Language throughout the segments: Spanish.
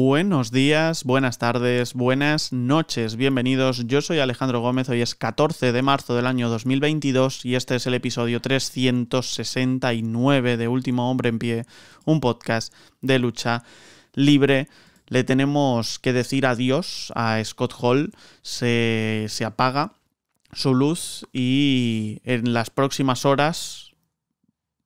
Buenos días, buenas tardes, buenas noches, bienvenidos. Yo soy Alejandro Gómez, hoy es 14 de marzo del año 2022 y este es el episodio 369 de Último Hombre en Pie, un podcast de lucha libre. Le tenemos que decir adiós a Scott Hall, se, se apaga su luz y en las próximas horas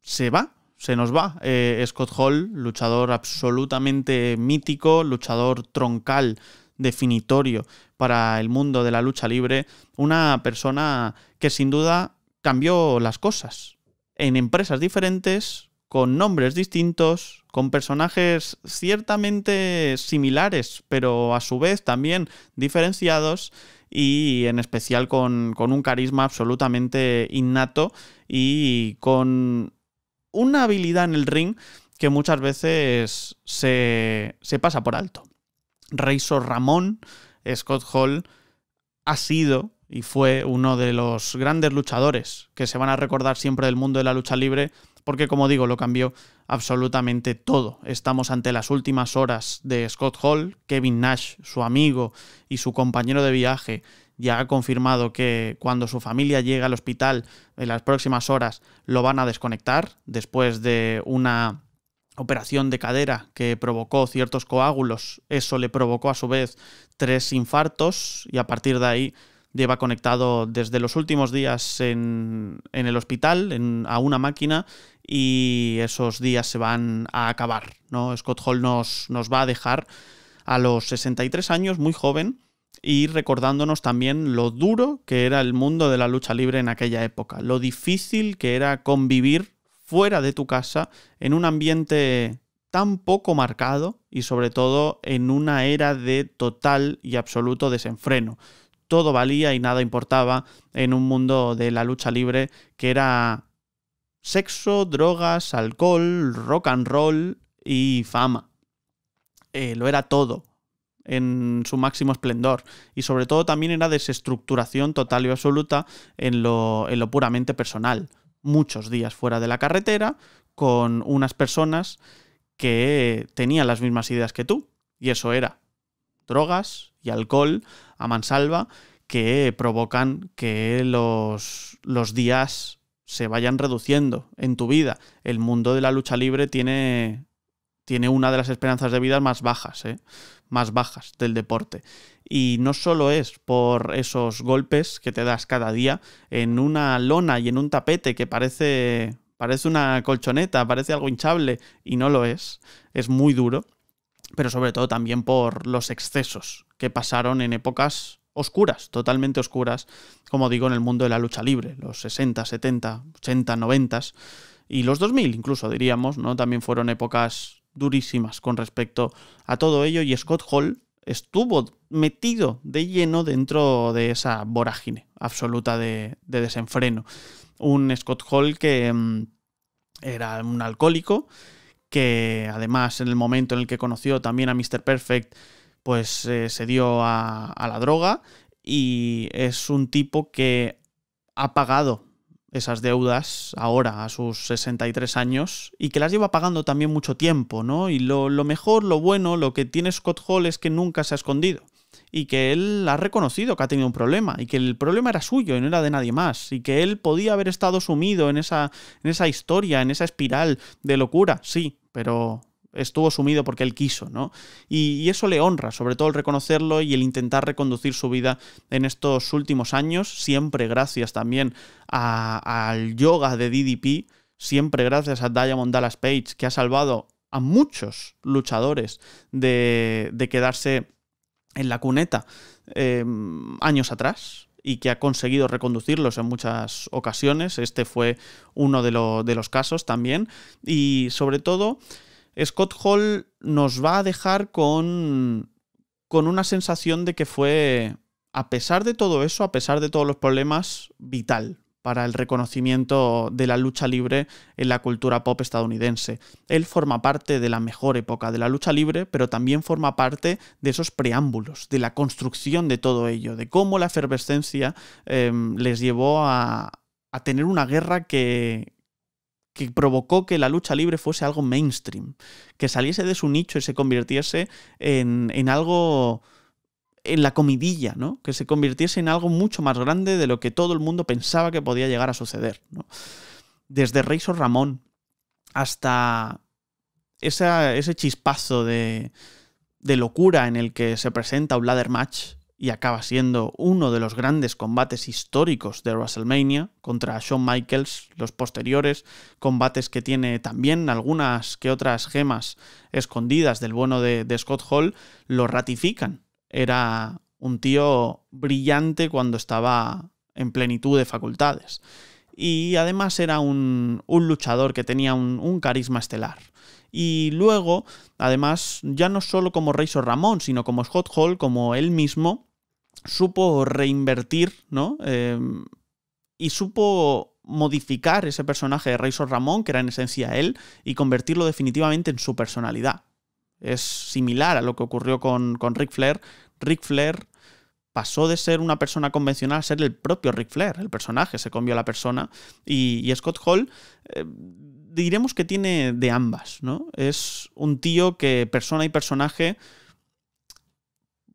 se va, se nos va. Eh, Scott Hall, luchador absolutamente mítico, luchador troncal, definitorio para el mundo de la lucha libre, una persona que sin duda cambió las cosas en empresas diferentes, con nombres distintos, con personajes ciertamente similares, pero a su vez también diferenciados y en especial con un carisma absolutamente innato y con una habilidad en el ring que muchas veces se, pasa por alto. Reiso Ramón, Scott Hall, ha sido y fue uno de los grandes luchadores que se van a recordar siempre del mundo de la lucha libre, porque como digo, lo cambió absolutamente todo. Estamos ante las últimas horas de Scott Hall, Kevin Nash, su amigo y su compañero de viaje, ya ha confirmado que cuando su familia llega al hospital en las próximas horas lo van a desconectar después de una operación de cadera que provocó ciertos coágulos. Eso le provocó a su vez tres infartos y a partir de ahí lleva conectado desde los últimos días en, el hospital a una máquina y esos días se van a acabar. ¿no? Scott Hall nos, nos va a dejar a los 63 años, muy joven, y recordándonos también lo duro que era el mundo de la lucha libre en aquella época, lo difícil que era convivir fuera de tu casa en un ambiente tan poco marcado y sobre todo en una era de total y absoluto desenfreno. Todo valía y nada importaba en un mundo de la lucha libre que era sexo, drogas, alcohol, rock and roll y fama. Eh, lo era todo en su máximo esplendor y sobre todo también era desestructuración total y absoluta en lo, puramente personal. Muchos días fuera de la carretera con unas personas que tenían las mismas ideas que tú y eso era drogas y alcohol a mansalva que provocan que los, los días se vayan reduciendo en tu vida. El mundo de la lucha libre tiene, tiene una de las esperanzas de vida más bajas. ¿eh? más bajas del deporte. Y no solo es por esos golpes que te das cada día en una lona y en un tapete que parece, parece una colchoneta, parece algo hinchable y no lo es, es muy duro, pero sobre todo también por los excesos que pasaron en épocas oscuras, totalmente oscuras, como digo, en el mundo de la lucha libre, los 60, 70, 80, 90 y los 2000 incluso diríamos, ¿no? También fueron épocas durísimas con respecto a todo ello y Scott Hall estuvo metido de lleno dentro de esa vorágine absoluta de, desenfreno. Un Scott Hall que mm, era un alcohólico, que además en el momento en el que conoció también a Mr. Perfect, pues eh, se dio a, a la droga y es un tipo que ha pagado esas deudas ahora a sus 63 años y que las lleva pagando también mucho tiempo, ¿no? Y lo, mejor, lo bueno, lo que tiene Scott Hall es que nunca se ha escondido y que él ha reconocido que ha tenido un problema y que el problema era suyo y no era de nadie más y que él podía haber estado sumido en esa, en esa historia, en esa espiral de locura, sí, pero estuvo sumido porque él quiso, ¿no? Y, eso le honra, sobre todo el reconocerlo y el intentar reconducir su vida en estos últimos años, siempre gracias también al yoga de DDP, siempre gracias a Diamond Dallas Page, que ha salvado a muchos luchadores de, quedarse en la cuneta em, años atrás, y que ha conseguido reconducirlos en muchas ocasiones. Este fue uno de los casos también. Y sobre todo, Scott Hall nos va a dejar con, con una sensación de que fue, a pesar de todo eso, a pesar de todos los problemas, vital para el reconocimiento de la lucha libre en la cultura pop estadounidense. Él forma parte de la mejor época de la lucha libre, pero también forma parte de esos preámbulos, de la construcción de todo ello, de cómo la efervescencia em, les llevó a tener una guerra que, que provocó que la lucha libre fuese algo mainstream, que saliese de su nicho y se convirtiese en, algo en la comidilla, ¿no? Que se convirtiese en algo mucho más grande de lo que todo el mundo pensaba que podía llegar a suceder, ¿no? Desde Reiso Ramón hasta ese chispazo de, de locura en el que se presenta un ladder match y acaba siendo uno de los grandes combates históricos de WrestleMania contra Shawn Michaels, los posteriores combates que tiene también algunas que otras gemas escondidas del bueno de, Scott Hall, lo ratifican. Era un tío brillante cuando estaba en plenitud de facultades. Y además era un, luchador que tenía un, carisma estelar. Y luego, además, ya no solo como Razor Ramón, sino como Scott Hall, como él mismo, supo reinvertir, ¿no? Em, y supo modificar ese personaje de Razor Ramón, que era en esencia él, y convertirlo definitivamente en su personalidad. Es similar a lo que ocurrió con, con Ric Flair. Ric Flair pasó de ser una persona convencional a ser el propio Rick Flair, el personaje, se cambió la persona. Y, Scott Hall, eh, diremos que tiene de ambas, ¿no? Es un tío que persona y personaje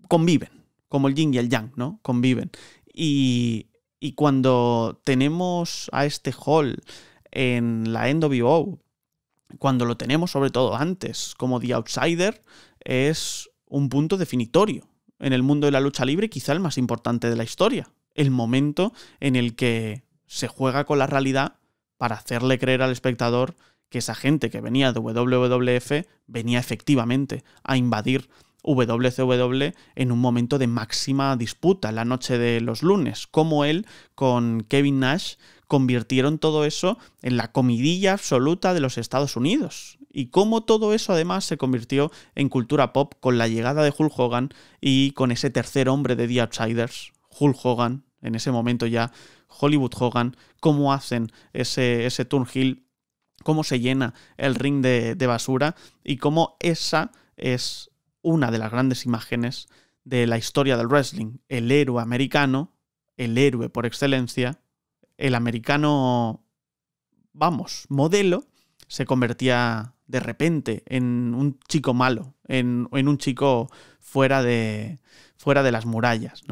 conviven como el yin y el yang, ¿no? Conviven. Y, cuando tenemos a este hall en la NWO, cuando lo tenemos sobre todo antes como The Outsider, es un punto definitorio en el mundo de la lucha libre, quizá el más importante de la historia. El momento en el que se juega con la realidad para hacerle creer al espectador que esa gente que venía de WWF venía efectivamente a invadir WCW en un momento de máxima disputa, la noche de los lunes, cómo él con Kevin Nash convirtieron todo eso en la comidilla absoluta de los Estados Unidos. Y cómo todo eso además se convirtió en cultura pop con la llegada de Hulk Hogan y con ese tercer hombre de The Outsiders, Hulk Hogan, en ese momento ya Hollywood Hogan, cómo hacen ese, ese turn heel, cómo se llena el ring de, de basura y cómo esa es una de las grandes imágenes de la historia del wrestling, el héroe americano, el héroe por excelencia, el americano, vamos, modelo, se convertía de repente en un chico malo, en, en un chico fuera de, fuera de las murallas.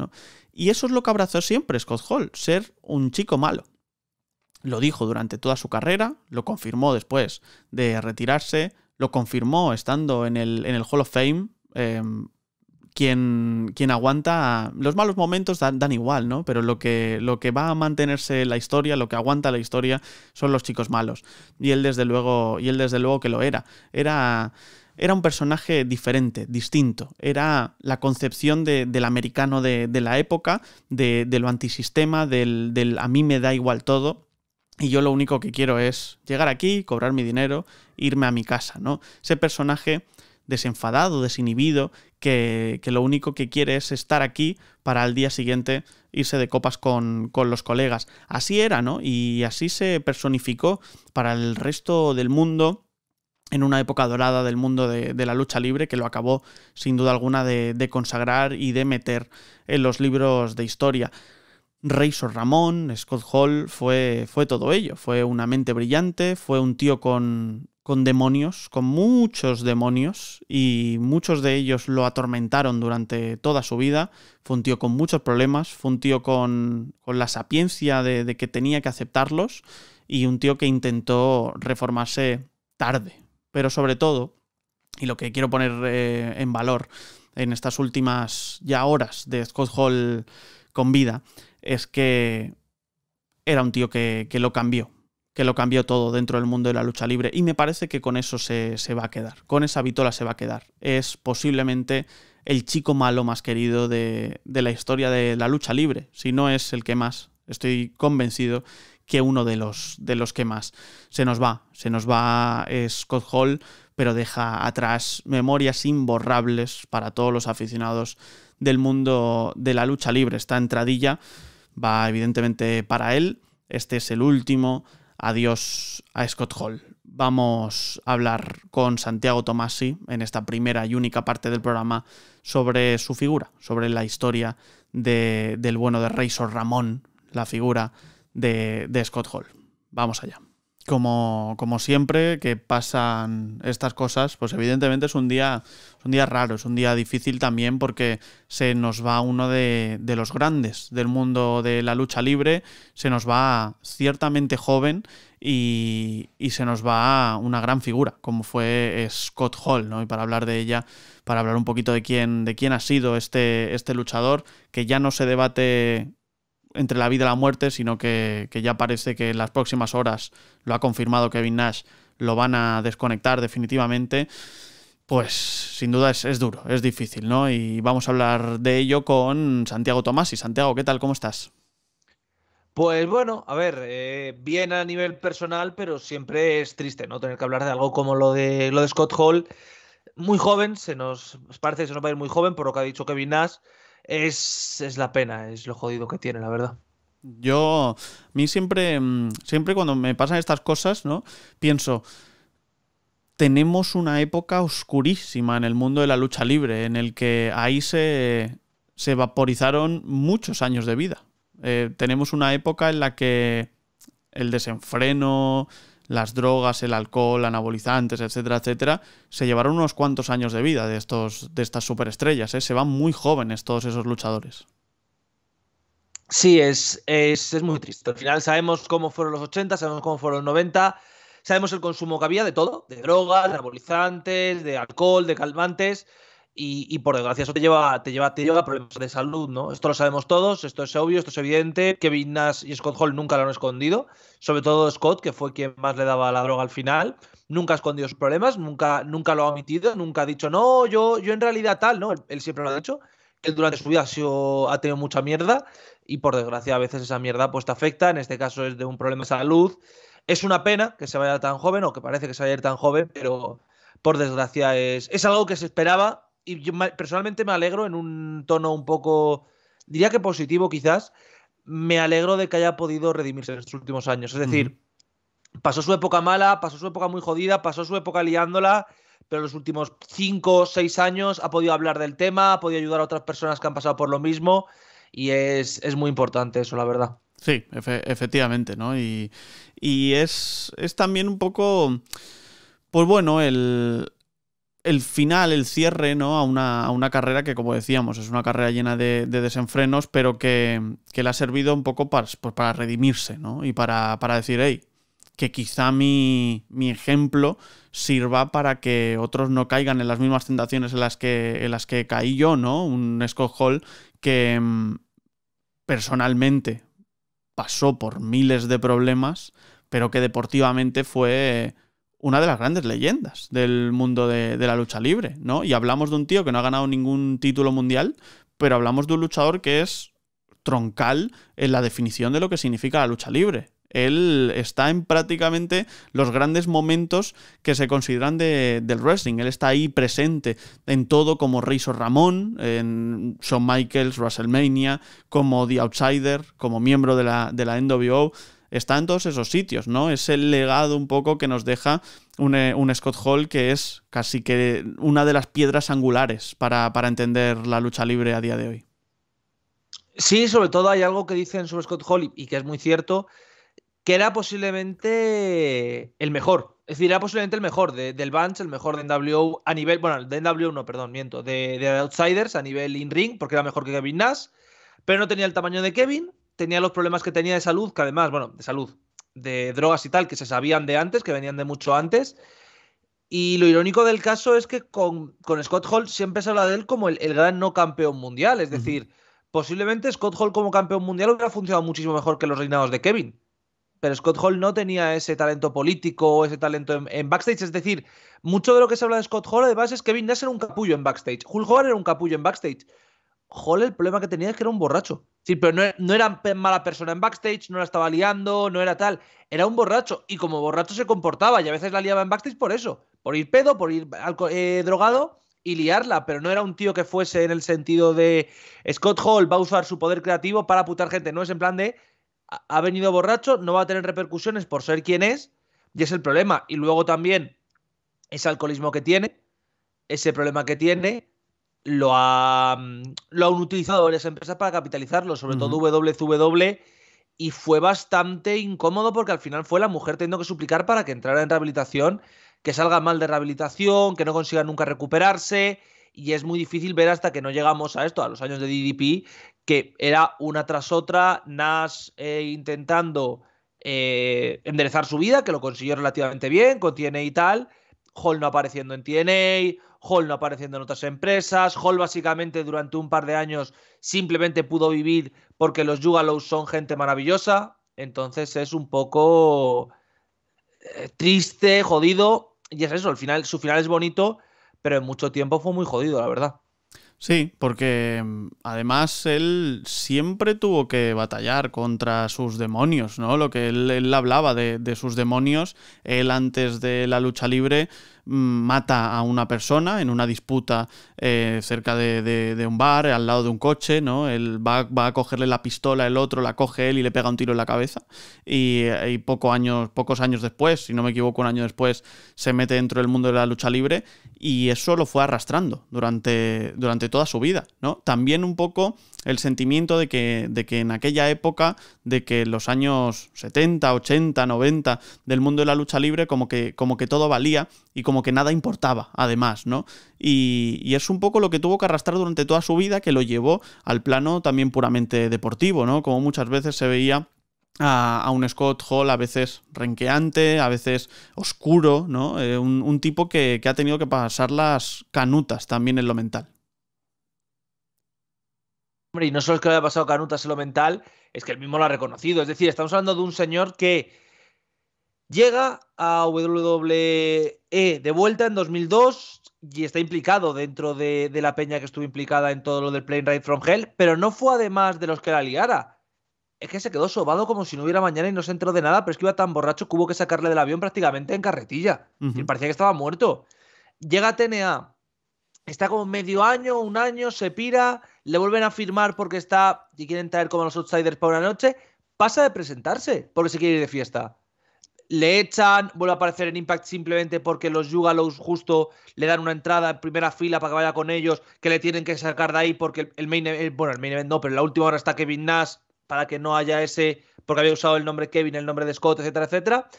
Y eso es lo que abrazó siempre Scott Hall, ser un chico malo. Lo dijo durante toda su carrera, lo confirmó después de retirarse, lo confirmó estando en el, en el Hall of Fame, Em, quien, aguanta. Los malos momentos dan, igual, ¿no? Pero lo que, lo que va a mantenerse la historia, lo que aguanta la historia, son los chicos malos. Y él, desde luego, y él desde luego que lo era. Era. Era un personaje diferente, distinto. Era la concepción del americano de, la época, de, lo antisistema, del, del a mí me da igual todo y yo lo único que quiero es llegar aquí, cobrar mi dinero, irme a mi casa, ¿no? Ese personaje desenfadado, desinhibido, que, lo único que quiere es estar aquí para al día siguiente irse de copas con, los colegas. Así era, ¿no? Y así se personificó para el resto del mundo en una época dorada del mundo de, la lucha libre que lo acabó sin duda alguna de, consagrar y de meter en los libros de historia. Razor Ramón, Scott Hall, fue, fue todo ello. Fue una mente brillante, fue un tío con con demonios, con muchos demonios, y muchos de ellos lo atormentaron durante toda su vida. Fue un tío con muchos problemas, fue un tío con, con la sapiencia de, que tenía que aceptarlos, y un tío que intentó reformarse tarde. Pero sobre todo, y lo que quiero poner eh, en valor en estas últimas ya horas de Scott Hall con vida, es que era un tío que lo cambió que lo cambió todo dentro del mundo de la lucha libre y me parece que con eso se, va a quedar, con esa vitola se va a quedar. Es posiblemente el chico malo más querido de, de, la historia de la lucha libre, si no es el que más, estoy convencido que uno de los, de los que más. Se nos va, se nos va eh, Scott Hall, pero deja atrás memorias imborrables para todos los aficionados del mundo de la lucha libre. Esta entradilla va evidentemente para él, este es el último adiós a Scott Hall. Vamos a hablar con Santiago Tomasi en esta primera y única parte del programa sobre su figura, sobre la historia del bueno de Razor Ramón, la figura de Scott Hall. Vamos allá como, como, siempre que pasan estas cosas, pues evidentemente es un día, un día raro, es un día difícil también porque se nos va uno de, los grandes del mundo de la lucha libre, se nos va ciertamente joven y, se nos va una gran figura, como fue Scott Hall, ¿no? Y para hablar de ella, para hablar un poquito de quién, de quién ha sido este, este luchador, que ya no se debate entre la vida y la muerte, sino que, ya parece que en las próximas horas lo ha confirmado Kevin Nash, lo van a desconectar definitivamente pues sin duda es, duro, es difícil, ¿no? Y vamos a hablar de ello con Santiago Tomás. Y Santiago, ¿qué tal? ¿Cómo estás? Pues bueno, a ver, eh, bien a nivel personal, pero siempre es triste, ¿no? Tener que hablar de algo como lo de, lo de Scott Hall. Muy joven, se nos parece que se nos va a ir muy joven, por lo que ha dicho Kevin Nash es, la pena, es lo jodido que tiene, la verdad. Yo, a mí siempre, mm, siempre cuando me pasan estas cosas, ¿no? Pienso, tenemos una época oscurísima en el mundo de la lucha libre, en el que ahí se, se vaporizaron muchos años de vida. Eh, tenemos una época en la que el desenfreno, las drogas, el alcohol, anabolizantes, etcétera, etcétera, se llevaron unos cuantos años de vida de, estos, de estas superestrellas. ¿eh? Se van muy jóvenes todos esos luchadores. Sí, es, es, muy triste. Al final sabemos cómo fueron los 80, sabemos cómo fueron los 90, sabemos el consumo que había de todo, de drogas, de anabolizantes, de alcohol, de calmantes. Y, por desgracia eso te lleva, te lleva, a problemas de salud, ¿no? Esto lo sabemos todos, esto es obvio, esto es evidente. Kevin Nash y Scott Hall nunca lo han escondido, sobre todo Scott, que fue quien más le daba la droga al final. Nunca ha escondido sus problemas, nunca, nunca lo ha omitido, nunca ha dicho, no, yo, yo en realidad tal, ¿no? Él, siempre lo ha dicho. Él durante su vida ha, tenido mucha mierda y por desgracia a veces esa mierda pues te afecta, en este caso es de un problema de salud. Es una pena que se vaya tan joven o que parece que se vaya a ir tan joven, pero por desgracia es, es algo que se esperaba y yo personalmente me alegro en un tono un poco, diría que positivo quizás, me alegro de que haya podido redimirse en estos últimos años. Es decir, pasó su época mala, pasó su época muy jodida, pasó su época liándola, pero en los últimos 5 o 6 años ha podido hablar del tema, ha podido ayudar a otras personas que han pasado por lo mismo y es, muy importante eso, la verdad. Sí, efectivamente, ¿no? Y, y es, es también un poco pues bueno, el, el final, el cierre, ¿no? A una, carrera que, como decíamos, es una carrera llena de, desenfrenos, pero que, que, le ha servido un poco para, pues, para redimirse, ¿no? Y para, para decir, hey, que quizá mi, mi, ejemplo sirva para que otros no caigan en las mismas tentaciones en las que, en las que caí yo, ¿no? Un Scott Hall que mm, personalmente pasó por miles de problemas, pero que deportivamente fue una de las grandes leyendas del mundo de, la lucha libre, ¿no? Y hablamos de un tío que no ha ganado ningún título mundial, pero hablamos de un luchador que es troncal en la definición de lo que significa la lucha libre. Él está en prácticamente los grandes momentos que se consideran de, del wrestling. Él está ahí presente en todo, como Razor Ramón, en Shawn Michaels, WrestleMania, como The Outsider, como miembro la, de la NWO está en todos esos sitios, ¿no? Es el legado un poco que nos deja un, eh, Scott Hall que es casi que una de las piedras angulares para, entender la lucha libre a día de hoy. Sí, sobre todo hay algo que dicen sobre Scott Hall y que es muy cierto, que era posiblemente el mejor. Es decir, era posiblemente el mejor del Bunch, el mejor de NWO a nivel, bueno, de NWO no, perdón, miento, de, de Outsiders a nivel in-ring, porque era mejor que Kevin Nash, pero no tenía el tamaño de Kevin, tenía los problemas que tenía de salud, que además, bueno, de salud, de drogas y tal, que se sabían de antes, que venían de mucho antes. Y lo irónico del caso es que con, con Scott Hall siempre se habla de él como el, gran no campeón mundial. Es decir, posiblemente Scott Hall como campeón mundial hubiera funcionado muchísimo mejor que los reinados de Kevin. Pero Scott Hall no tenía ese talento político, ese talento en, backstage. Es decir, mucho de lo que se habla de Scott Hall además es que Kevin no era un capullo en backstage. Hulk Hogan era un capullo en backstage. Hall el problema que tenía es que era un borracho. Sí, pero no, e-, era mala persona en backstage, no la estaba liando, no era tal. Era un borracho y como borracho se comportaba y a veces la liaba en backstage por eso, por ir pedo, por ir eh, drogado y liarla, pero no era un tío que fuese en el sentido de Scott Hall va a usar su poder creativo para putar gente, no es en plan de ha venido borracho, no va a tener repercusiones por ser quien es y es el problema. Y luego también ese alcoholismo que tiene, ese problema que tiene, lo, ha, mm, lo han utilizado las empresas para capitalizarlo, sobre todo WCW, y fue bastante incómodo porque al final fue la mujer teniendo que suplicar para que entrara en rehabilitación, que salga mal de rehabilitación, que no consiga nunca recuperarse, y es muy difícil ver hasta que no llegamos a esto, a los años de DDP, que era una tras otra, Nas eh, intentando eh, enderezar su vida, que lo consiguió relativamente bien, contiene y tal, Hall no apareciendo en TNA, Hall no apareciendo en otras empresas, Hall básicamente durante un par de años simplemente pudo vivir porque los Jugalows son gente maravillosa, entonces es un poco eh, triste, jodido, y es eso, al final, su final es bonito, pero en mucho tiempo fue muy jodido, la verdad. Sí, porque mm, además él siempre tuvo que batallar contra sus demonios, ¿no? Lo que él, hablaba de, de, sus demonios, él antes de la lucha libre mata a una persona en una disputa eh, cerca de, un bar, al lado de un coche, ¿no? Él va, a cogerle la pistola, el otro la coge él y le pega un tiro en la cabeza. Eh, y, poco años, pocos años después, si no me equivoco, un año después, se mete dentro del mundo de la lucha libre y eso lo fue arrastrando durante, durante toda su vida, ¿no? También un poco el sentimiento de que, de que en aquella época, de que los años 70, 80, 90 del mundo de la lucha libre, como que, como que todo valía y como que nada importaba, además, ¿no? Y, es un poco lo que tuvo que arrastrar durante toda su vida, que lo llevó al plano también puramente deportivo, ¿no? Como muchas veces se veía a, un Scott Hall a veces renqueante, a veces oscuro, ¿no? Eh, un, tipo que, que ha tenido que pasar las canutas también en lo mental. Hombre, y no solo es que le haya pasado Canutas en lo mental, es que él mismo lo ha reconocido. Es decir, estamos hablando de un señor que llega a WWE de vuelta en 2002 y está implicado dentro de, la peña que estuvo implicada en todo lo del Plane Ride from Hell, pero no fue además de los que la liara. Es que se quedó sobado como si no hubiera mañana y no se entró de nada, pero es que iba tan borracho que hubo que sacarle del avión prácticamente en carretilla. y parecía que estaba muerto. Llega a TNA, está como medio año, un año, se pira, le vuelven a firmar porque está y quieren traer como los outsiders para una noche, pasa de presentarse porque se quiere ir de fiesta. Le echan, vuelve a aparecer en Impact simplemente porque los Yugalos justo le dan una entrada en primera fila para que vaya con ellos, que le tienen que sacar de ahí porque el main event, bueno, el main event no, pero la última hora está Kevin Nash para que no haya ese, porque había usado el nombre Kevin, el nombre de Scott, etcétera, etcétera.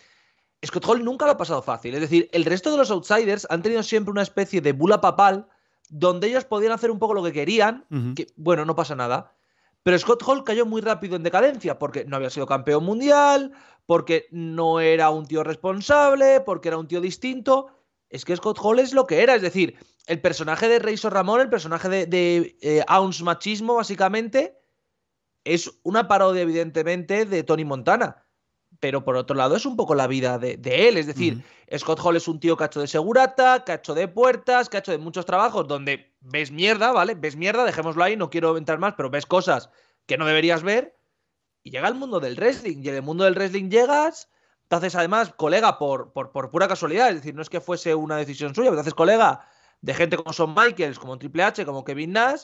Scott Hall nunca lo ha pasado fácil. Es decir, el resto de los outsiders han tenido siempre una especie de bula papal donde ellos podían hacer un poco lo que querían, que bueno, no pasa nada. Pero Scott Hall cayó muy rápido en decadencia porque no había sido campeón mundial, porque no era un tío responsable, porque era un tío distinto. Es que Scott Hall es lo que era, es decir, el personaje de Razor Ramón, el personaje de, de eh, Machismo, básicamente, es una parodia, evidentemente, de Tony Montana pero por otro lado es un poco la vida de, él. Es decir, Scott Hall es un tío cacho de segurata, cacho de puertas, cacho de muchos trabajos donde ves mierda, ¿vale? Ves mierda, dejémoslo ahí, no quiero entrar más, pero ves cosas que no deberías ver. Y llega al mundo del wrestling. Y en el mundo del wrestling llegas, te además colega por, pura casualidad. Es decir, no es que fuese una decisión suya, pero te haces colega de gente como Son Michaels, como Triple H, como Kevin Nash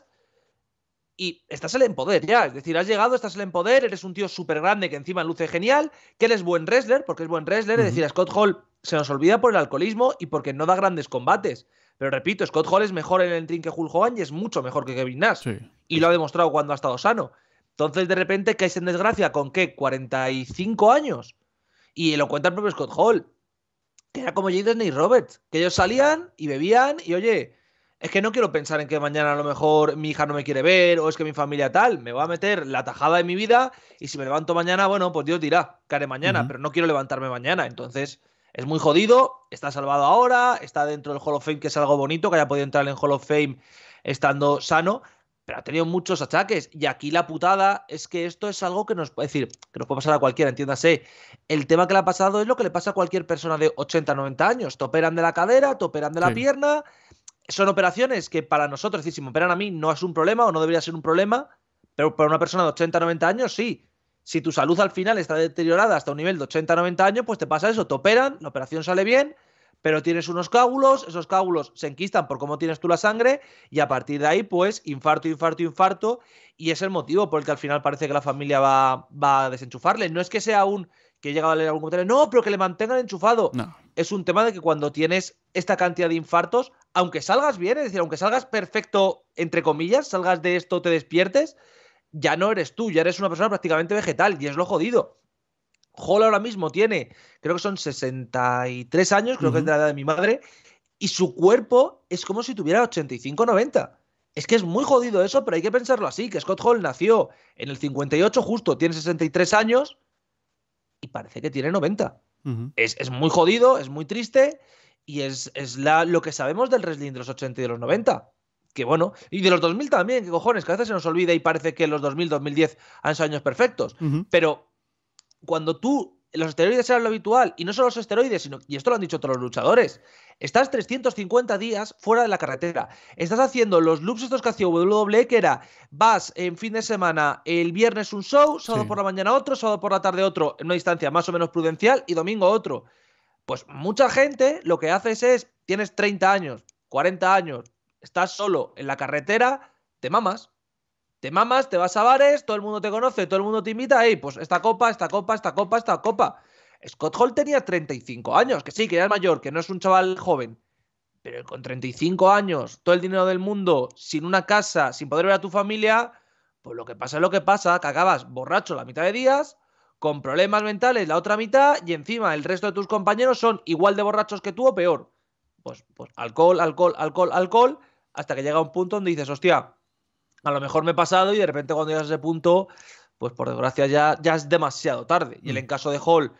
y estás en el poder ya. Es decir, has llegado, estás en el poder, eres un tío súper grande que encima luce genial, que eres buen wrestler, porque es buen wrestler. Es decir, a Scott Hall se nos olvida por el alcoholismo y porque no da grandes combates. Pero repito, Scott Hall es mejor en el ring que Hulk Hogan y es mucho mejor que Kevin Nash. Y lo ha demostrado cuando ha estado sano. Entonces, de repente, es en desgracia con qué? 45 años. Y lo cuenta el propio Scott Hall, que era como Jaden y Robert, que ellos salían y bebían y oye es que no quiero pensar en que mañana a lo mejor mi hija no me quiere ver o es que mi familia tal, me va a meter la tajada de mi vida y si me levanto mañana, bueno, pues Dios dirá, que haré mañana, pero no quiero levantarme mañana, entonces es muy jodido, está salvado ahora, está dentro del Hall of Fame, que es algo bonito, que haya podido entrar en Hall of Fame estando sano, pero ha tenido muchos achaques. Y aquí la putada es que esto es algo que nos puede decir, que nos puede pasar a cualquiera, entiéndase. El tema que le ha pasado es lo que le pasa a cualquier persona de 80, 90 años. Toperan de la cadera, toperan de la pierna, son operaciones que para nosotros, si me operan a mí no es un problema o no debería ser un problema, pero para una persona de 80, 90 años sí. Si tu salud al final está deteriorada hasta un nivel de 80, 90 años, pues te pasa eso, te operan, la operación sale bien, pero tienes unos cálculos esos cálculos se enquistan por cómo tienes tú la sangre y a partir de ahí, pues, infarto, infarto, infarto, y es el motivo por el que al final parece que la familia va, a desenchufarle. No es que sea un que llega a leer algún comentario, no, pero que le mantengan enchufado. No es un tema de que cuando tienes esta cantidad de infartos, aunque salgas bien, es decir, aunque salgas perfecto, entre comillas, salgas de esto, te despiertes, ya no eres tú, ya eres una persona prácticamente vegetal y es lo jodido. Hall ahora mismo tiene, creo que son 63 años, creo que es de la edad de mi madre, y su cuerpo es como si tuviera 85, 90. Es que es muy jodido eso, pero hay que pensarlo así, que Scott Hall nació en el 58 justo, tiene 63 años y parece que tiene 90 es, muy jodido, es muy triste y es, la, lo que sabemos del wrestling de los 80 y de los 90. Que bueno, y de los 2000 también, que cojones, que a veces se nos olvida y parece que los 2000, 2010 han sido años perfectos. Pero cuando tú los esteroides eran lo habitual, y no solo los esteroides, sino, y esto lo han dicho todos los luchadores, estás 350 días fuera de la carretera, estás haciendo los loops estos que hacía WWE, que era, vas en fin de semana, el viernes un show, sábado por la mañana otro, sábado por la tarde otro, en una distancia más o menos prudencial, y domingo otro. Pues mucha gente lo que haces es, tienes 30 años, 40 años, estás solo en la carretera, te mamas, te mamas, te vas a bares, todo el mundo te conoce, todo el mundo te invita, y pues esta copa, esta copa, esta copa, esta copa. Scott Hall tenía 35 años, que sí, que era mayor, que no es un chaval joven, pero con 35 años, todo el dinero del mundo, sin una casa, sin poder ver a tu familia, pues lo que pasa es lo que pasa, que acabas borracho la mitad de días, con problemas mentales la otra mitad, y encima el resto de tus compañeros son igual de borrachos que tú o peor. Pues, pues alcohol, alcohol, alcohol, alcohol, hasta que llega un punto donde dices, hostia, a lo mejor me he pasado y de repente cuando llegas a ese punto, pues por desgracia ya, ya es demasiado tarde. Y mm. en caso de Hall,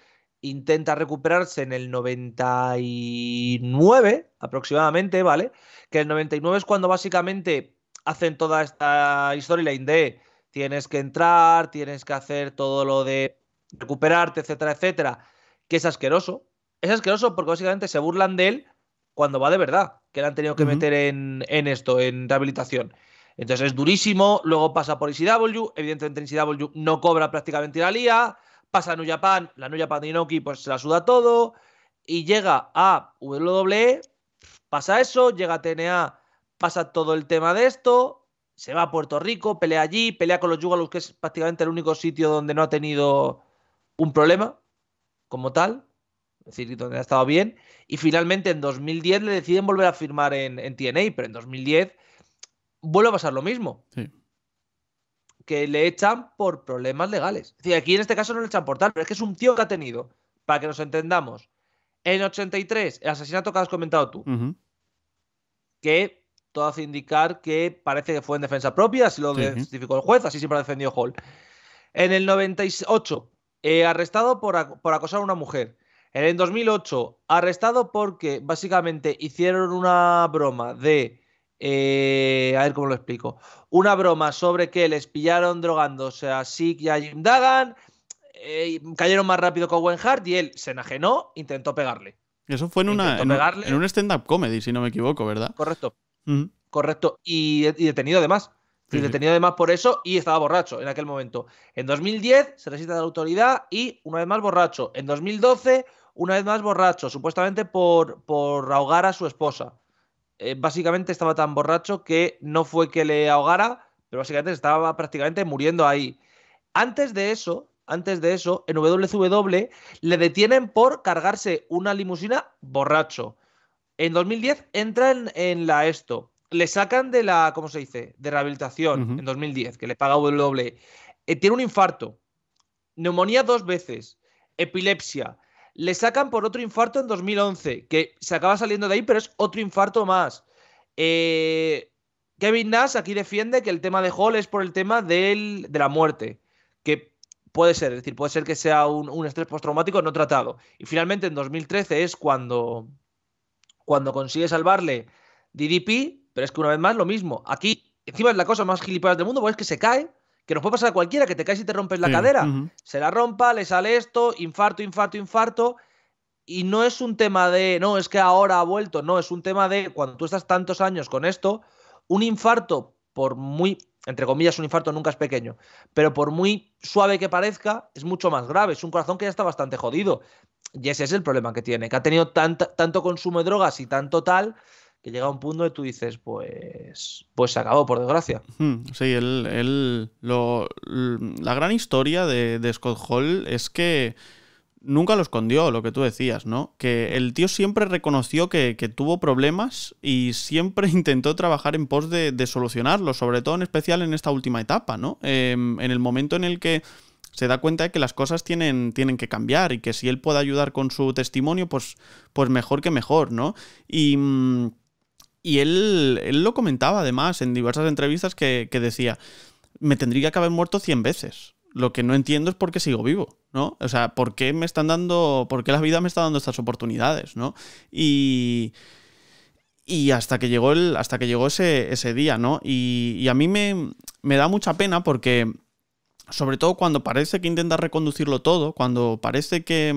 intenta recuperarse en el 99 aproximadamente, ¿vale? Que el 99 es cuando básicamente hacen toda esta storyline de tienes que entrar, tienes que hacer todo lo de recuperarte, etcétera, etcétera, que es asqueroso. Es asqueroso porque básicamente se burlan de él cuando va de verdad, que le han tenido que meter en, en, esto, en rehabilitación. Entonces es durísimo, luego pasa por ECW, evidentemente ECW no cobra prácticamente la lía, pasa a New Japan, la New Japan de Inoki pues se la suda todo, y llega a WWE, pasa eso, llega a TNA, pasa todo el tema de esto, se va a Puerto Rico, pelea allí, pelea con los Yugalus, que es prácticamente el único sitio donde no ha tenido un problema como tal, es decir, donde ha estado bien, y finalmente en 2010 le deciden volver a firmar en, en TNA, pero en 2010 vuelve a pasar lo mismo. Que le echan por problemas legales. Es decir, aquí en este caso no le echan por tal, pero es que es un tío que ha tenido, para que nos entendamos, en 83, el asesinato que has comentado tú, que todo hace indicar que parece que fue en defensa propia, así lo identificó el juez, así siempre ha defendido Hall. En el 98, eh, arrestado por, por acosar a una mujer. En el 2008, arrestado porque básicamente hicieron una broma de eh, a ver cómo lo explico. Una broma sobre que les pillaron drogándose a Sik y a Jim Dagan. Eh, cayeron más rápido que Owen Hart y él se enajenó, intentó pegarle. Eso fue en, una, en, un, stand-up comedy, si no me equivoco, ¿verdad? Correcto. Correcto. Y, detenido además. y detenido además por eso y estaba borracho en aquel momento. En 2010 se resiste a la autoridad y una vez más borracho. En 2012, una vez más borracho, supuestamente por, por ahogar a su esposa. Eh, básicamente estaba tan borracho que no fue que le ahogara, pero básicamente estaba prácticamente muriendo ahí. Antes de eso, antes de eso, en WCW le detienen por cargarse una limusina borracho. En 2010 entra en, la esto. Le sacan de la, ¿cómo se dice? De rehabilitación en 2010, que le paga W. E. Eh, tiene un infarto, neumonía dos veces, epilepsia, le sacan por otro infarto en 2011, que se acaba saliendo de ahí, pero es otro infarto más. Eh, Kevin Nash aquí defiende que el tema de Hall es por el tema de la muerte, que puede ser, es decir, puede ser que sea un, estrés postraumático no tratado. Y finalmente en 2013 es cuando, cuando consigue salvarle DDP, pero es que una vez más lo mismo. Aquí, encima es la cosa más gilipollas del mundo, porque es que se cae, que nos puede pasar a cualquiera, que te caes y te rompes la cadera. Se la rompa, le sale esto, infarto, infarto, infarto. Y no es un tema de, no, es que ahora ha vuelto, no, es un tema de cuando tú estás tantos años con esto, un infarto, por muy, entre comillas, un infarto nunca es pequeño, pero por muy suave que parezca, es mucho más grave, es un corazón que ya está bastante jodido. Y ese es el problema que tiene, que ha tenido tanto consumo de drogas y tanto tal que llega a un punto de tú dices, pues, pues se acabó, por desgracia. Sí, el, la gran historia de, Scott Hall es que nunca lo escondió, lo que tú decías, ¿no? Que el tío siempre reconoció que, tuvo problemas y siempre intentó trabajar en pos de, de, solucionarlos, sobre todo en especial en esta última etapa, ¿no? Em, en el momento en el que se da cuenta de que las cosas tienen, tienen, que cambiar y que si él puede ayudar con su testimonio, pues, pues mejor que mejor, ¿no? Y... Mm, y él, lo comentaba además en diversas entrevistas que, decía, me tendría que haber muerto 100 veces. Lo que no entiendo es por qué sigo vivo, ¿no? O sea, por qué me están dando, por qué la vida me está dando estas oportunidades, ¿no? Y, y hasta que llegó, el, hasta que llegó ese, ese día, ¿no? Y, a mí me, me da mucha pena porque, sobre todo cuando parece que intenta reconducirlo todo, cuando parece que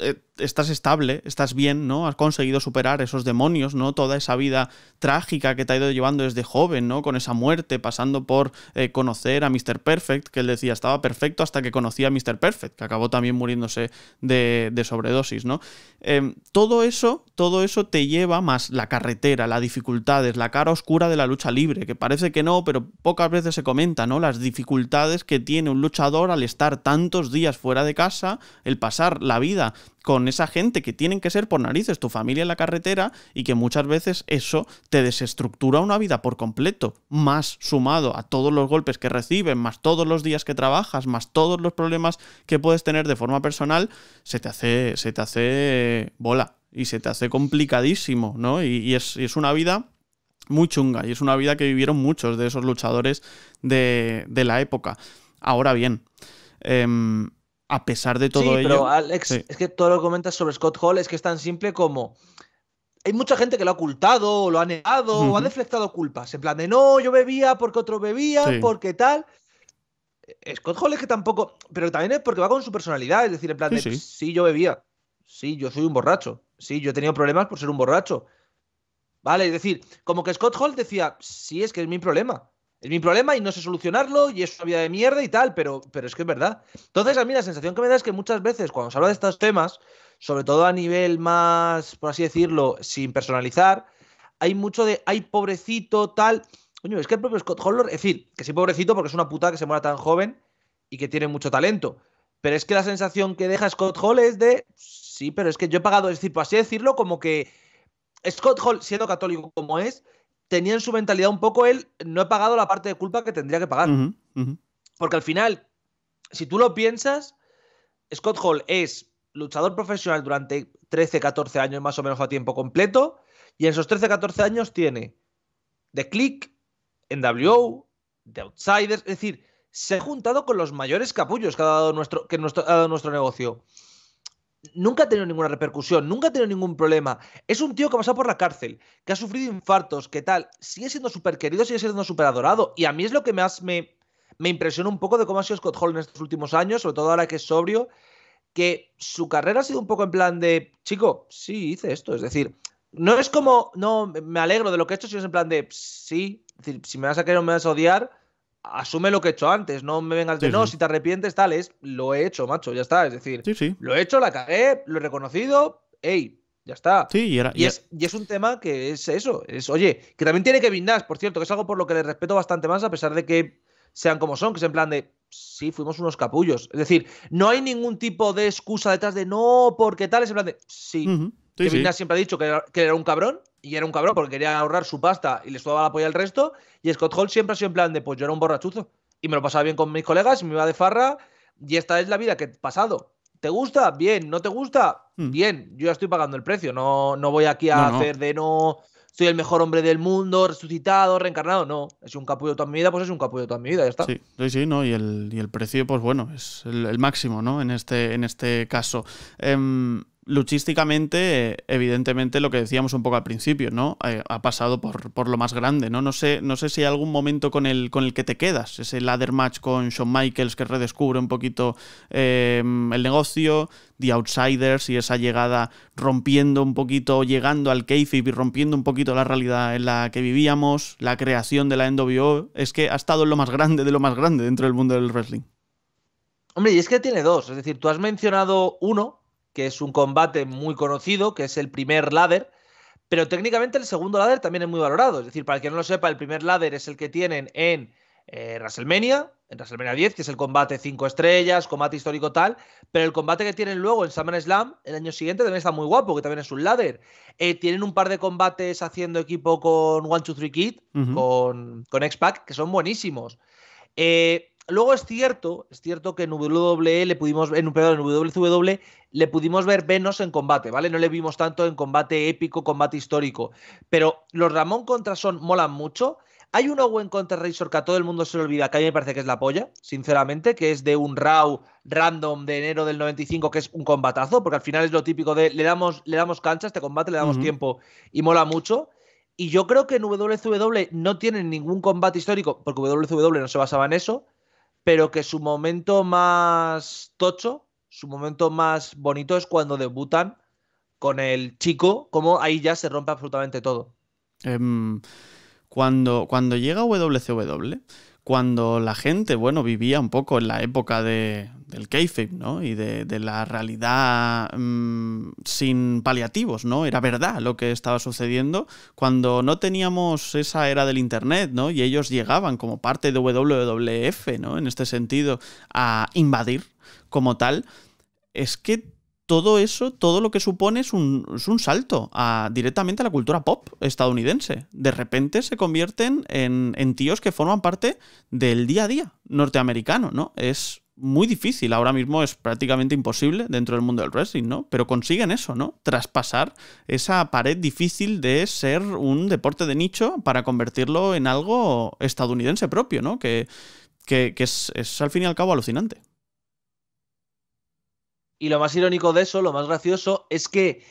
eh, estás estable, estás bien, ¿no? Has conseguido superar esos demonios, ¿no? Toda esa vida trágica que te ha ido llevando desde joven, ¿no? Con esa muerte, pasando por eh, conocer a Mr. Perfect, que él decía estaba perfecto hasta que conocía a Mr. Perfect, que acabó también muriéndose de, sobredosis, ¿no? Em, todo eso, todo eso te lleva más la carretera, las dificultades, la cara oscura de la lucha libre, que parece que no, pero pocas veces se comenta, ¿no? Las dificultades que tiene un luchador al estar tantos días fuera de casa, el pasar la vida con esa gente que tienen que ser por narices tu familia en la carretera y que muchas veces eso te desestructura una vida por completo, más sumado a todos los golpes que reciben, más todos los días que trabajas, más todos los problemas que puedes tener de forma personal, se te hace, se te hace bola y se te hace complicadísimo, ¿no? Y, es, es una vida muy chunga y es una vida que vivieron muchos de esos luchadores de, de la época. Ahora bien, em, a pesar de todo sí, ello. Pero Alex, es que todo lo que comentas sobre Scott Hall es que es tan simple como. Hay mucha gente que lo ha ocultado, o lo ha negado, o ha deflectado culpas. En plan de no, yo bebía porque otro bebía, porque tal. Eh, Scott Hall es que tampoco. Pero también es porque va con su personalidad. Es decir, en plan de sí, yo bebía. Sí, yo soy un borracho. Sí, yo he tenido problemas por ser un borracho. Vale, es decir, como que Scott Hall decía, sí, es que es mi problema. Es mi problema y no sé solucionarlo y es una vida de mierda y tal, pero, pero es que es verdad. Entonces, a mí la sensación que me da es que muchas veces cuando se habla de estos temas, sobre todo a nivel más, por así decirlo, sin personalizar, hay mucho de, Hay pobrecito, tal. Coño, es que el propio Scott Hall, es decir, que sí, pobrecito porque es una puta que se muera tan joven y que tiene mucho talento. Pero es que la sensación que deja Scott Hall es de, sí, pero es que yo he pagado, es decir, por así decirlo, como que Scott Hall, siendo católico como es, tenía en su mentalidad un poco él, no he pagado la parte de culpa que tendría que pagar. Porque al final, si tú lo piensas, Scott Hall es luchador profesional durante 13, 14 años más o menos a tiempo completo, y en esos 13, 14 años tiene The Click, NWO, The Outsiders, es decir, se ha juntado con los mayores capullos que nuestro, que nuestro, ha dado nuestro negocio nunca ha tenido ninguna repercusión, nunca ha tenido ningún problema. Es un tío que ha pasado por la cárcel, que ha sufrido infartos, que tal, sigue siendo súper querido, sigue siendo súper adorado. Y a mí es lo que más me, me impresiona un poco de cómo ha sido Scott Hall en estos últimos años, sobre todo ahora que es sobrio, que su carrera ha sido un poco en plan de, chico, sí, hice esto. Es decir, no es como, no, me alegro de lo que he hecho, sino es en plan de, sí, si me vas a querer o me vas a odiar, asume lo que he hecho antes, no me vengas de no, si te arrepientes, tal, es lo he hecho, macho, ya está. Es decir, lo he hecho, la cagué, lo he reconocido, hey ya está. y, es, un tema que es eso. Es, oye, que también tiene que Nash, por cierto, que es algo por lo que le respeto bastante más, a pesar de que sean como son, que es en plan de. Sí, fuimos unos capullos. Es decir, no hay ningún tipo de excusa detrás de no, porque tal, es en plan de. Sí. siempre ha dicho que era un cabrón y era un cabrón porque quería ahorrar su pasta y les daba la polla al resto. Y Scott Hall siempre ha sido en plan de, pues yo era un borrachuzo y me lo pasaba bien con mis colegas me iba de farra y esta es la vida que he pasado. ¿Te gusta? Bien. ¿No te gusta? Hmm. Bien. Yo ya estoy pagando el precio. No, no voy aquí a hacer de no soy el mejor hombre del mundo, resucitado, reencarnado. No, es un capullo toda mi vida, pues es un capullo toda mi vida, ya está. Sí, sí, ¿no? Y el, y el precio, pues bueno, es el, máximo, ¿no? En este, en este caso. Em, luchísticamente, evidentemente, lo que decíamos un poco al principio, ¿no? Eh, ha pasado por, lo más grande, ¿no? No sé, no sé si hay algún momento con el, con el que te quedas, ese ladder match con Shawn Michaels que redescubre un poquito em, el negocio, The Outsiders y esa llegada rompiendo un poquito, llegando al kayfabe y rompiendo un poquito la realidad en la que vivíamos, la creación de la NWO, es que ha estado en lo más grande de lo más grande dentro del mundo del wrestling. Hombre, y es que tiene dos, es decir, tú has mencionado uno, que es un combate muy conocido, que es el primer ladder, pero técnicamente el segundo ladder también es muy valorado. Es decir, para el que no lo sepa, el primer ladder es el que tienen en eh, WrestleMania, en WrestleMania 10, que es el combate 5 estrellas, combate histórico tal, pero el combate que tienen luego en SummerSlam el año siguiente también está muy guapo, que también es un ladder. Eh, tienen un par de combates haciendo equipo con One, Two, Three Kid, con, con X-Pac, que son buenísimos. Eh, Luego es cierto, es cierto que en WWE le pudimos, en, e le pudimos ver menos en combate, ¿vale? No le vimos tanto en combate épico, combate histórico. Pero los Ramón contra Son molan mucho. Hay un buen contra Razor que a todo el mundo se le olvida, que a mí me parece que es la polla, sinceramente, que es de un Raw random de enero del 95, que es un combatazo, porque al final es lo típico de le damos, le damos cancha a este combate, le damos tiempo y mola mucho. Y yo creo que en WWE no tienen ningún combate histórico, porque WWE no se basaba en eso pero que su momento más tocho, su momento más bonito es cuando debutan con el chico, como ahí ya se rompe absolutamente todo. Em, cuando, cuando llega WCW, cuando la gente, bueno, vivía un poco en la época del kayfabe, ¿no? Y de, la realidad mm, sin paliativos, ¿no? Era verdad lo que estaba sucediendo cuando no teníamos esa era del internet, ¿no? Y ellos llegaban como parte de WWF, ¿no? En este sentido, a invadir como tal. Es que todo eso, todo lo que supone es un, salto a, directamente a la cultura pop estadounidense. De repente se convierten en, tíos que forman parte del día a día norteamericano, ¿no? Es muy difícil, ahora mismo es prácticamente imposible dentro del mundo del wrestling, ¿no? Pero consiguen eso, ¿no? Traspasar esa pared difícil de ser un deporte de nicho para convertirlo en algo estadounidense propio, ¿no? Que, es al fin y al cabo alucinante. Y lo más irónico de eso, lo más gracioso, es que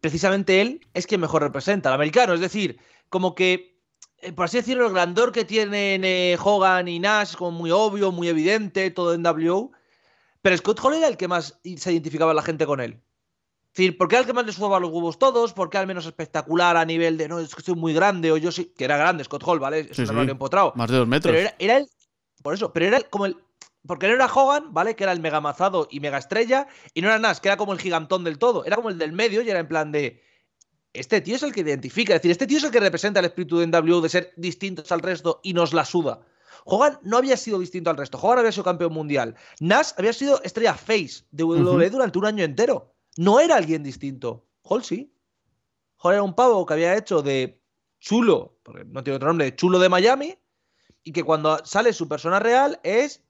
precisamente él es quien mejor representa al americano. Es decir, como que, eh, por así decirlo, el grandor que tienen eh, Hogan y Nash, como muy obvio, muy evidente, todo en W. Pero Scott Hall era el que más se identificaba la gente con él. Es decir, porque qué que más le sudaba los huevos todos, porque al menos espectacular a nivel de no, es que soy muy grande, o yo sí, que era grande Scott Hall, ¿vale? Es sí, un sí. empotrado. Más de dos metros. Pero era, era el, por eso, pero era como el, porque no era Hogan, ¿vale? Que era el mega mazado y mega estrella. Y no era Nash, que era como el gigantón del todo. Era como el del medio y era en plan de. Este tío es el que identifica. Es decir, este tío es el que representa el espíritu de NWO de ser distintos al resto y nos la suda. Hogan no había sido distinto al resto. Hogan había sido campeón mundial. Nash había sido estrella face de WWE durante un año entero. No era alguien distinto. Hall sí. Hall era un pavo que había hecho de chulo, porque no tiene otro nombre, chulo de Miami, y que cuando sale su persona real es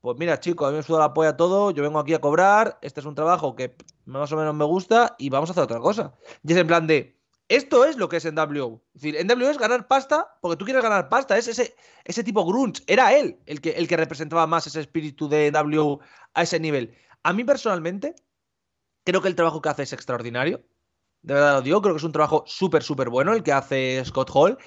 pues mira, chicos, a mí me suda la polla todo, yo vengo aquí a cobrar, este es un trabajo que más o menos me gusta y vamos a hacer otra cosa. Y es en plan de, esto es lo que es en W. Es decir, en W es ganar pasta porque tú quieres ganar pasta, es ese, ese tipo grunge. Era él el que, el que representaba más ese espíritu de W a ese nivel. A mí personalmente, creo que el trabajo que hace es extraordinario. De verdad lo digo, creo que es un trabajo súper, súper bueno el que hace Scott Hall.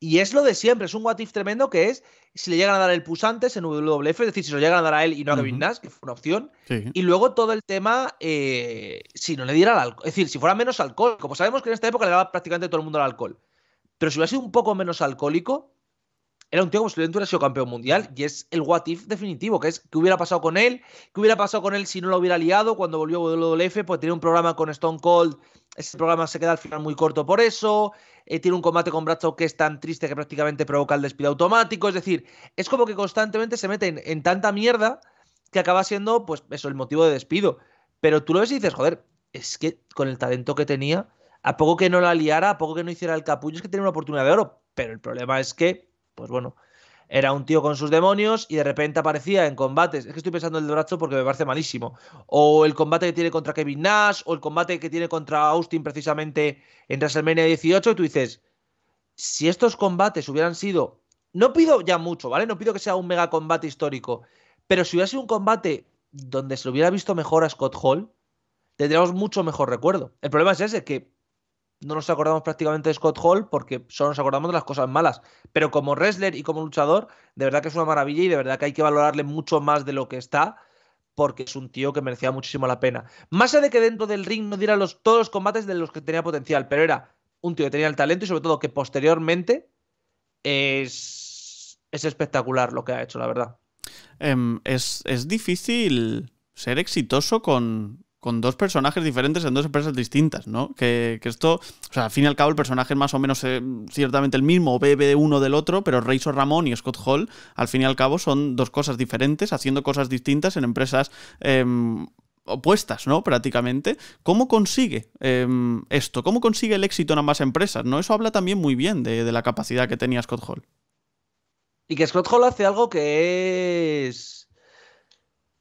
Y es lo de siempre, es un what if tremendo que es si le llegan a dar el antes en WWF, es decir, si lo llegan a dar a él y no a Kevin Nash, que fue una opción. Y luego todo el tema, eh, si no le diera el alcohol, es decir, si fuera menos alcohol, como sabemos que en esta época le daba prácticamente todo el mundo el alcohol, pero si hubiera sido un poco menos alcohólico, era un tío como si hubiera sido campeón mundial y es el what if definitivo, que es qué hubiera pasado con él, qué hubiera pasado con él si no lo hubiera liado cuando volvió a WWF, pues tenía un programa con Stone Cold, ese programa se queda al final muy corto por eso, eh, tiene un combate con Bradshaw que es tan triste que prácticamente provoca el despido automático. Es decir, es como que constantemente se meten en tanta mierda que acaba siendo, pues, eso, el motivo de despido. Pero tú lo ves y dices, joder, es que con el talento que tenía, a poco que no la liara, a poco que no hiciera el capullo, es que tenía una oportunidad de oro. Pero el problema es que, pues bueno, era un tío con sus demonios y de repente aparecía en combates. Es que estoy pensando en el brazo porque me parece malísimo. O el combate que tiene contra Kevin Nash, o el combate que tiene contra Austin precisamente en WrestleMania 18. Y tú dices, si estos combates hubieran sido. No pido ya mucho, ¿vale? No pido que sea un mega combate histórico. Pero si hubiera sido un combate donde se lo hubiera visto mejor a Scott Hall, tendríamos mucho mejor recuerdo. El problema es ese, que no nos acordamos prácticamente de Scott Hall porque solo nos acordamos de las cosas malas. Pero como wrestler y como luchador, de verdad que es una maravilla y de verdad que hay que valorarle mucho más de lo que está porque es un tío que merecía muchísimo la pena. Más allá de que dentro del ring no diera los, todos los combates de los que tenía potencial, pero era un tío que tenía el talento y sobre todo que posteriormente es, es espectacular lo que ha hecho, la verdad. Em, es, es difícil ser exitoso con con dos personajes diferentes en dos empresas distintas, ¿no? Que, esto, o sea, al fin y al cabo el personaje es más o menos eh, ciertamente el mismo, bebe uno del otro, pero Reiso Ramón y Scott Hall, al fin y al cabo, son dos cosas diferentes, haciendo cosas distintas en empresas em, opuestas, ¿no? Prácticamente. ¿Cómo consigue em, esto? ¿Cómo consigue el éxito en ambas empresas? ¿No? Eso habla también muy bien de, de la capacidad que tenía Scott Hall. Y que Scott Hall hace algo que es...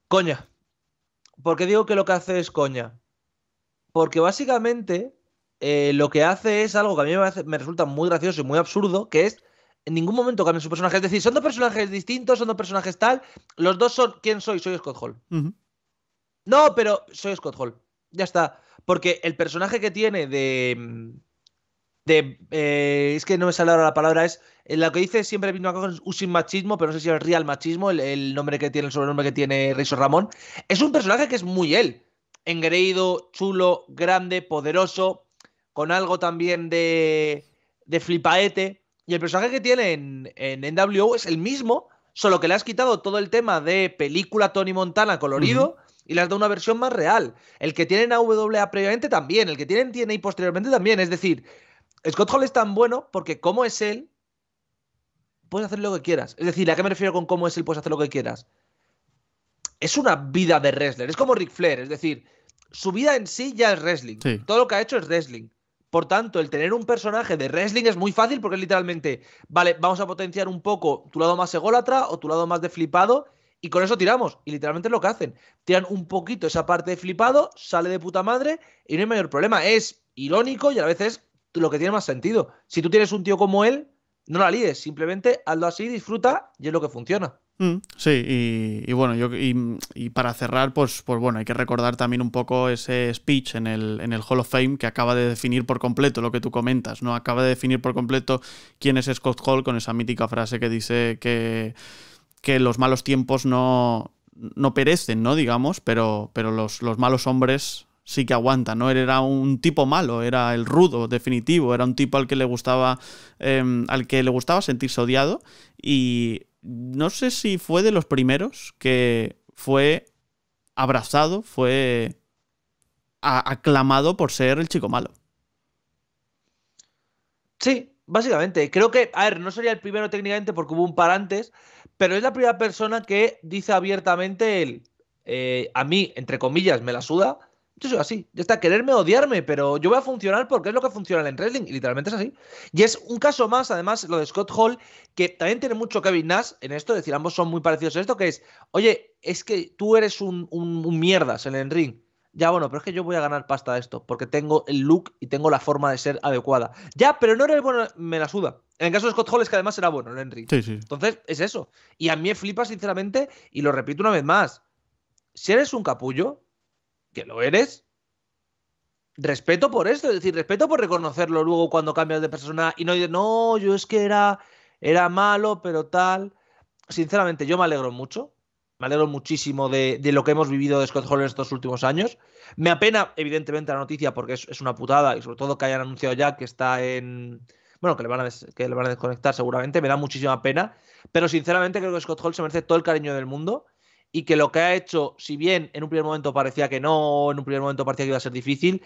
Coña, ¿Por qué digo que lo que hace es coña? Porque básicamente eh, lo que hace es algo que a mí me, resulta muy gracioso y muy absurdo, que es en ningún momento cambian su personaje. Es decir, son dos personajes distintos, son dos personajes tal. Los dos son quién soy, soy Scott Hall. No, pero soy Scott Hall. Ya está. Porque el personaje que tiene de, mm, de eh, es que no me sale ahora la palabra, es en eh, lo que dice siempre vino acá es Usin Machismo, pero no sé si es Real Machismo, el, nombre que tiene, el sobrenombre que tiene Reiso Ramón. Es un personaje que es muy él. Engreído, chulo, grande, poderoso, con algo también de, de flipaete. Y el personaje que tiene en, en NWO es el mismo, solo que le has quitado todo el tema de película Tony Montana colorido. Y le has dado una versión más real. El que tiene en AWA previamente también, el que tienen TNA posteriormente también. Es decir, Scott Hall es tan bueno porque como es él, puedes hacer lo que quieras. Es decir, ¿a qué me refiero con cómo es él? Puedes hacer lo que quieras. Es una vida de wrestler. Es como Ric Flair. Es decir, su vida en sí ya es wrestling. Todo lo que ha hecho es wrestling. Por tanto, el tener un personaje de wrestling es muy fácil porque literalmente, vale, vamos a potenciar un poco tu lado más ególatra o tu lado más de flipado y con eso tiramos. Y literalmente es lo que hacen. Tiran un poquito esa parte de flipado, sale de puta madre y no hay mayor problema. Es irónico y a veces lo que tiene más sentido. Si tú tienes un tío como él, no la líes, simplemente hazlo así, disfruta y es lo que funciona. Mm, sí, y, bueno, yo, y, y, para cerrar, pues, pues bueno, hay que recordar también un poco ese speech en el, en el Hall of Fame que acaba de definir por completo lo que tú comentas, ¿no? Acaba de definir por completo quién es Scott Hall con esa mítica frase que dice que, que los malos tiempos no, no perecen, ¿no? Digamos, pero, pero los, los malos hombres sí que aguanta, ¿no? Él era un tipo malo, era el rudo, definitivo, era un tipo al que le gustaba, em, al que le gustaba sentirse odiado y no sé si fue de los primeros que fue abrazado, fue aclamado por ser el chico malo. Sí, básicamente. Creo que, a ver, no sería el primero técnicamente porque hubo un par antes, pero es la primera persona que dice abiertamente el, eh, a mí, entre comillas, me la suda, yo soy así, ya está, quererme odiarme, pero yo voy a funcionar porque es lo que funciona en wrestling, y literalmente es así. Y es un caso más, además, lo de Scott Hall, que también tiene mucho Kevin Nash en esto, es decir, ambos son muy parecidos en esto, que es, oye, es que tú eres un, un, mierdas en el ring. Ya, bueno, pero es que yo voy a ganar pasta de esto, porque tengo el look y tengo la forma de ser adecuada. Ya, pero no eres bueno, me la suda. En el caso de Scott Hall es que además era bueno, en ring. Sí, sí. Entonces, es eso. Y a mí me flipa, sinceramente, y lo repito una vez más. Si eres un capullo, que lo eres, respeto por esto, es decir, respeto por reconocerlo luego cuando cambias de persona y no no, yo es que era, era malo, pero tal. Sinceramente, yo me alegro mucho, me alegro muchísimo de, lo que hemos vivido de Scott Hall en estos últimos años. Me apena, evidentemente, la noticia porque es, una putada y sobre todo que hayan anunciado ya que está en... Bueno, que le, van a que le van a desconectar seguramente, me da muchísima pena, pero sinceramente creo que Scott Hall se merece todo el cariño del mundo y que lo que ha hecho, si bien en un primer momento parecía que no, en un primer momento parecía que iba a ser difícil,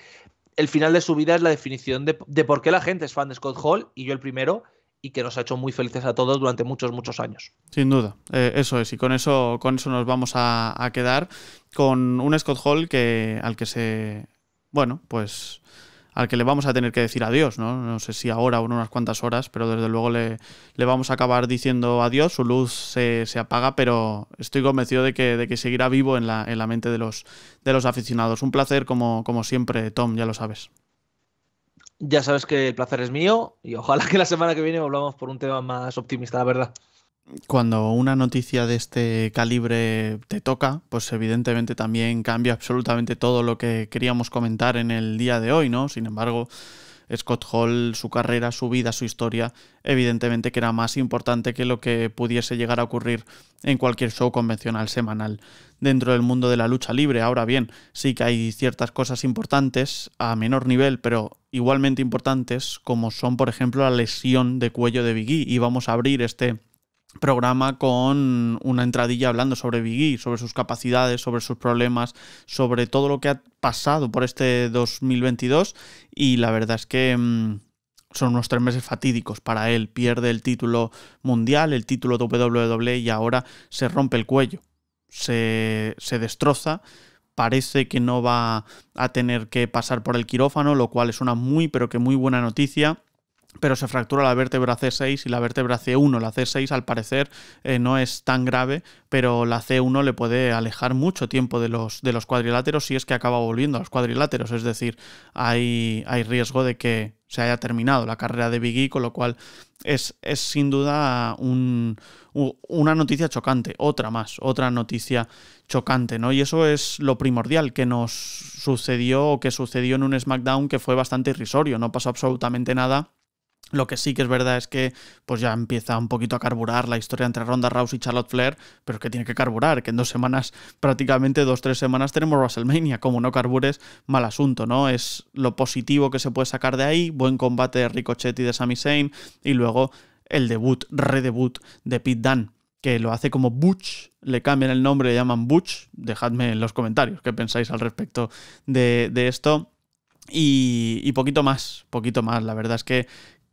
el final de su vida es la definición de, por qué la gente es fan de Scott Hall y yo el primero y que nos ha hecho muy felices a todos durante muchos, muchos años. Sin duda, eh, eso es, y con eso, con eso nos vamos a, a, quedar con un Scott Hall que, al que se, bueno, pues al que le vamos a tener que decir adiós, ¿no? No sé si ahora o en unas cuantas horas, pero desde luego le, le vamos a acabar diciendo adiós, su luz se, apaga, pero estoy convencido de que, de que seguirá vivo en la, en la mente de los, de los aficionados. Un placer como, como siempre, Tom, ya lo sabes. Ya sabes que el placer es mío y ojalá que la semana que viene volvamos por un tema más optimista, la verdad cuando una noticia de este calibre te toca, pues evidentemente también cambia absolutamente todo lo que queríamos comentar en el día de hoy, ¿no? Sin embargo, Scott Hall, su carrera, su vida, su historia, evidentemente que era más importante que lo que pudiese llegar a ocurrir en cualquier show convencional semanal dentro del mundo de la lucha libre. Ahora bien, sí que hay ciertas cosas importantes a menor nivel, pero igualmente importantes, como son por ejemplo la lesión de cuello de Biggie, y vamos a abrir este programa con una entradilla hablando sobre Biggie, sobre sus capacidades, sobre sus problemas, sobre todo lo que ha pasado por este 2022 y la verdad es que mm, son unos tres meses fatídicos para él. Pierde el título mundial, el título de WWE y ahora se rompe el cuello, se, se destroza parece que no va a tener que pasar por el quirófano, lo cual es una muy pero que muy buena noticia pero se fractura la vértebra C6 y la vértebra C1. La C6 al parecer eh, no es tan grave, pero la C1 le puede alejar mucho tiempo de los, de los cuadriláteros si es que acaba volviendo a los cuadriláteros. Es decir, hay, hay riesgo de que se haya terminado la carrera de Biggie, con lo cual es, sin duda una noticia chocante, otra más, otra noticia chocante, ¿no? Y eso es lo primordial que nos sucedió o que sucedió en un SmackDown que fue bastante irrisorio, no pasó absolutamente nada lo que sí que es verdad es que pues ya empieza un poquito a carburar la historia entre Ronda Rousey y Charlotte Flair, pero es que tiene que carburar, que en dos semanas, prácticamente dos, tres semanas tenemos WrestleMania. Como no carbures, mal asunto, ¿no? Es lo positivo que se puede sacar de ahí, buen combate de Ricochet y de Sami Zayn, y luego el debut, redebut de Pete Dunne que lo hace como Butch, le cambian el nombre, le llaman Butch. Dejadme en los comentarios qué pensáis al respecto de, de esto. y, poquito más, poquito más. La verdad es que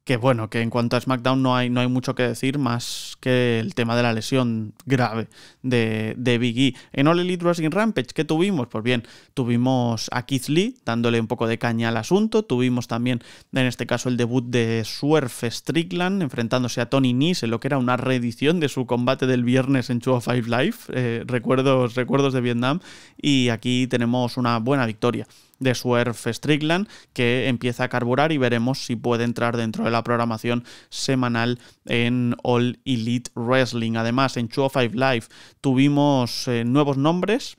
que bueno, que en cuanto a SmackDown no hay, no hay mucho que decir más que el tema de la lesión grave de, de Big E. En All Elite Wrestling Rampage, ¿qué tuvimos? Pues bien, tuvimos a Keith Lee dándole un poco de caña al asunto, tuvimos también en este caso el debut de Swerve Strickland enfrentándose a Tony Nese, lo que era una reedición de su combate del viernes en show Live, Life. Eh, recuerdos, recuerdos de Vietnam, y aquí tenemos una buena victoria de Swerve Strickland, que empieza a carburar y veremos si puede entrar dentro de la programación semanal en All Elite Wrestling. Además, en Five Live tuvimos eh, nuevos nombres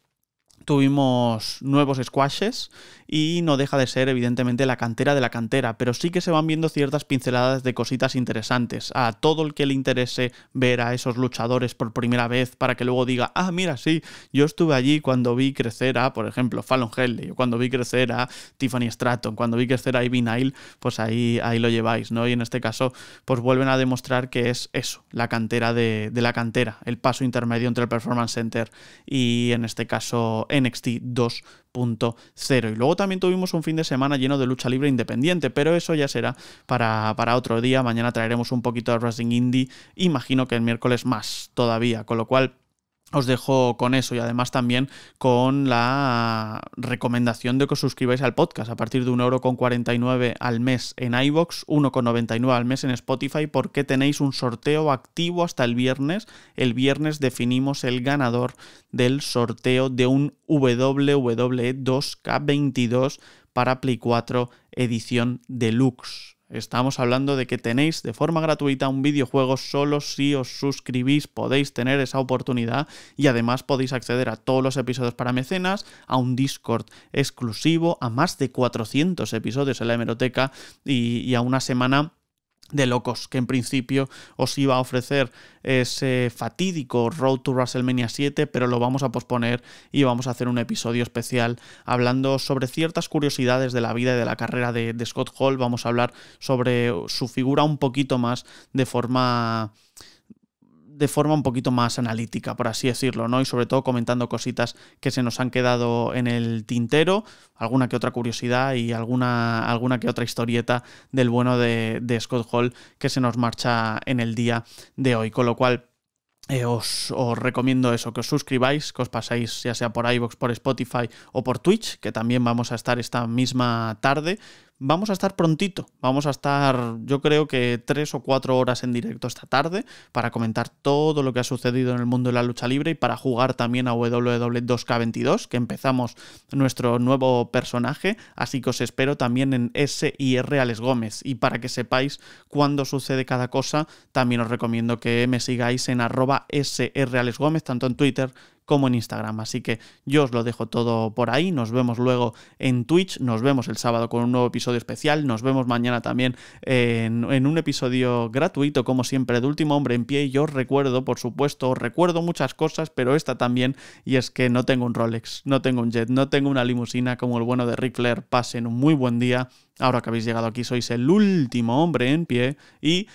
tuvimos nuevos squashes y no deja de ser evidentemente la cantera de la cantera, pero sí que se van viendo ciertas pinceladas de cositas interesantes. A todo el que le interese ver a esos luchadores por primera vez para que luego diga, ah, mira, sí, yo estuve allí cuando vi crecer a, por ejemplo, Fallon Helley cuando vi crecer a Tiffany Stratton, cuando vi crecer a Ivy Nile, pues ahí, ahí lo lleváis, ¿no? Y en este caso, pues vuelven a demostrar que es eso, la cantera de, la cantera, el paso intermedio entre el Performance Center y en este caso... NXT 2.0. Y luego también tuvimos un fin de semana lleno de lucha libre independiente, pero eso ya será para, para otro día. Mañana traeremos un poquito de Wrestling Indie, imagino que el miércoles más todavía, con lo cual os dejo con eso y además también con la recomendación de que os suscribáis al podcast a partir de 1,49€ al mes en iVoox, 1,99€ al mes en Spotify porque tenéis un sorteo activo hasta el viernes. El viernes definimos el ganador del sorteo de un WWE 2K22 para Play 4 edición deluxe. Estamos hablando de que tenéis de forma gratuita un videojuego solo si os suscribís, podéis tener esa oportunidad y además podéis acceder a todos los episodios para mecenas, a un Discord exclusivo, a más de 400 episodios en la hemeroteca y, y a una semana de locos que en principio os iba a ofrecer ese fatídico Road to WrestleMania 7, pero lo vamos a posponer y vamos a hacer un episodio especial hablando sobre ciertas curiosidades de la vida y de la carrera de, de Scott Hall. Vamos a hablar sobre su figura un poquito más de forma de forma un poquito más analítica, por así decirlo, ¿no? Y sobre todo comentando cositas que se nos han quedado en el tintero, alguna que otra curiosidad y alguna, alguna que otra historieta del bueno de, Scott Hall que se nos marcha en el día de hoy. Con lo cual, eh, os, recomiendo eso, que os suscribáis, que os pasáis ya sea por iVoox, por Spotify o por Twitch, que también vamos a estar esta misma tarde vamos a estar prontito. Vamos a estar, yo creo que tres o cuatro horas en directo esta tarde para comentar todo lo que ha sucedido en el mundo de la lucha libre y para jugar también a ww 2K22, e que empezamos nuestro nuevo personaje. Así que os espero también en SIR Alex Gómez. Y para que sepáis cuándo sucede cada cosa, también os recomiendo que me sigáis en arroba SR Alex Gómez, tanto en Twitter como en Instagram. Así que yo os lo dejo todo por ahí. Nos vemos luego en Twitch. Nos vemos el sábado con un nuevo episodio especial. Nos vemos mañana también en, un episodio gratuito, como siempre, de Último Hombre en Pie. Y yo os recuerdo, por supuesto, os recuerdo muchas cosas, pero esta también. Y es que no tengo un Rolex, no tengo un jet, no tengo una limusina como el bueno de Ric Flair. Pasen un muy buen día. Ahora que habéis llegado aquí, sois el último hombre en pie. Y.